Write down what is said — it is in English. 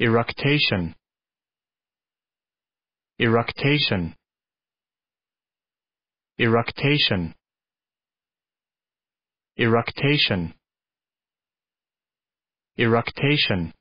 Eructation. Eructation. Eructation. Eructation. Eructation.